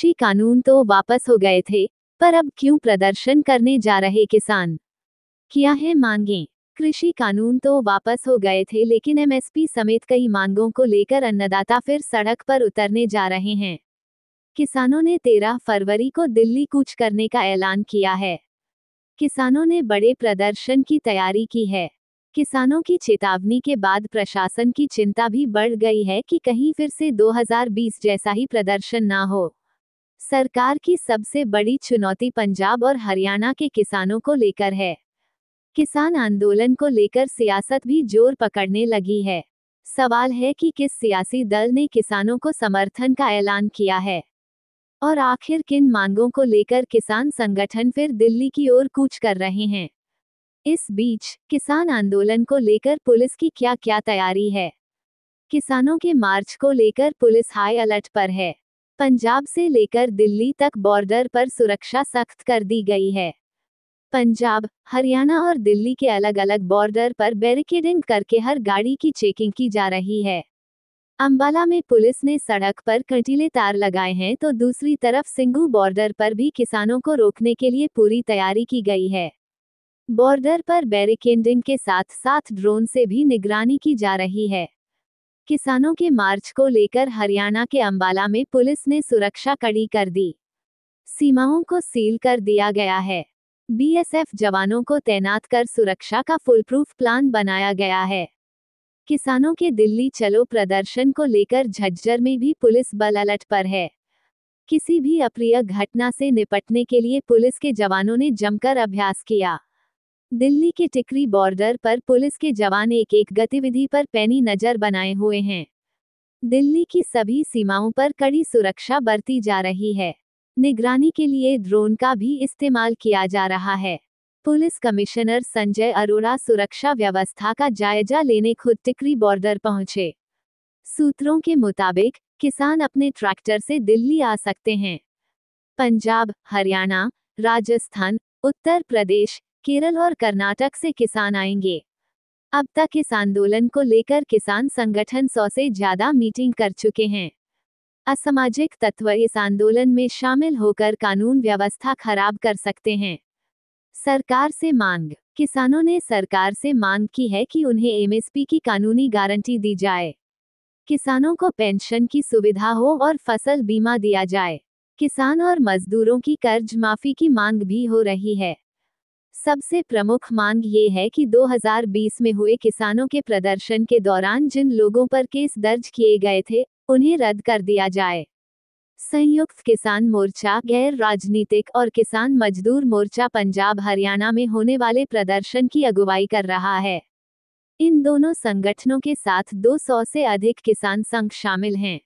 कृषि कानून तो वापस हो गए थे पर अब क्यों प्रदर्शन करने जा रहे किसान क्या है मांगे कृषि कानून तो वापस हो गए थे लेकिन एमएसपी समेत कई मांगों को लेकर अन्नदाता फिर सड़क पर उतरने जा रहे हैं किसानों ने तेरह फरवरी को दिल्ली कूच करने का ऐलान किया है किसानों ने बड़े प्रदर्शन की तैयारी की है किसानों की चेतावनी के बाद प्रशासन की चिंता भी बढ़ गई है कि कहीं फिर से 2020 जैसा ही प्रदर्शन ना हो सरकार की सबसे बड़ी चुनौती पंजाब और हरियाणा के किसानों को लेकर है किसान आंदोलन को लेकर सियासत भी जोर पकड़ने लगी है सवाल है कि किस सियासी दल ने किसानों को समर्थन का ऐलान किया है और आखिर किन मांगों को लेकर किसान संगठन फिर दिल्ली की ओर कूच कर रहे हैं इस बीच किसान आंदोलन को लेकर पुलिस की क्या क्या तैयारी है किसानों के मार्च को लेकर पुलिस हाई अलर्ट पर है पंजाब से लेकर दिल्ली तक बॉर्डर पर सुरक्षा सख्त कर दी गई है पंजाब हरियाणा और दिल्ली के अलग अलग बॉर्डर पर बैरिकेडिंग करके हर गाड़ी की चेकिंग की जा रही है अंबाला में पुलिस ने सड़क पर कंटीले तार लगाए हैं तो दूसरी तरफ सिंगू बॉर्डर पर भी किसानों को रोकने के लिए पूरी तैयारी की गई है बॉर्डर पर बैरिकेडिंग के साथ साथ ड्रोन से भी निगरानी की जा रही है किसानों के मार्च को लेकर हरियाणा के अंबाला में पुलिस ने सुरक्षा कड़ी कर दी सीमाओं को सील कर दिया गया है बीएसएफ जवानों को तैनात कर सुरक्षा का फुलप्रूफ प्लान बनाया गया है किसानों के दिल्ली चलो प्रदर्शन को लेकर झज्जर में भी पुलिस बल अलर्ट पर है किसी भी अप्रिय घटना से निपटने के लिए पुलिस के जवानों ने जमकर अभ्यास किया दिल्ली के टिकरी बॉर्डर पर पुलिस के जवान एक एक गतिविधि पर पैनी नजर बनाए हुए हैं दिल्ली की सभी सीमाओं पर कड़ी सुरक्षा बरती जा रही है निगरानी के लिए ड्रोन का भी इस्तेमाल किया जा रहा है पुलिस कमिश्नर संजय अरोड़ा सुरक्षा व्यवस्था का जायजा लेने खुद टिकरी बॉर्डर पहुंचे सूत्रों के मुताबिक किसान अपने ट्रैक्टर से दिल्ली आ सकते हैं पंजाब हरियाणा राजस्थान उत्तर प्रदेश केरल और कर्नाटक से किसान आएंगे अब तक इस आंदोलन को लेकर किसान संगठन सौ से ज्यादा मीटिंग कर चुके हैं असामाजिक तत्व इस आंदोलन में शामिल होकर कानून व्यवस्था खराब कर सकते हैं सरकार से मांग किसानों ने सरकार से मांग की है कि उन्हें एमएसपी की कानूनी गारंटी दी जाए किसानों को पेंशन की सुविधा हो और फसल बीमा दिया जाए किसान और मजदूरों की कर्ज माफी की मांग भी हो रही है सबसे प्रमुख मांग ये है कि 2020 में हुए किसानों के प्रदर्शन के दौरान जिन लोगों पर केस दर्ज किए गए थे उन्हें रद्द कर दिया जाए संयुक्त किसान मोर्चा गैर राजनीतिक और किसान मजदूर मोर्चा पंजाब हरियाणा में होने वाले प्रदर्शन की अगुवाई कर रहा है इन दोनों संगठनों के साथ 200 से अधिक किसान संघ शामिल हैं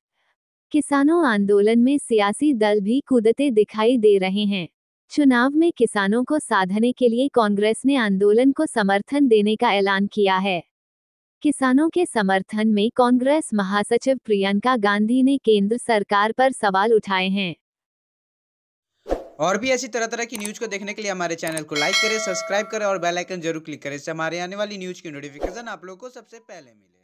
किसानों आंदोलन में सियासी दल भी कूदते दिखाई दे रहे हैं चुनाव में किसानों को साधने के लिए कांग्रेस ने आंदोलन को समर्थन देने का ऐलान किया है किसानों के समर्थन में कांग्रेस महासचिव प्रियंका गांधी ने केंद्र सरकार पर सवाल उठाए हैं और भी ऐसी तरह तरह की न्यूज को देखने के लिए हमारे चैनल को लाइक करें सब्सक्राइब करें और बेल आइकन जरूर क्लिक करें इससे हमारे आने वाली न्यूज की नोटिफिकेशन आप लोगों को सबसे पहले मिले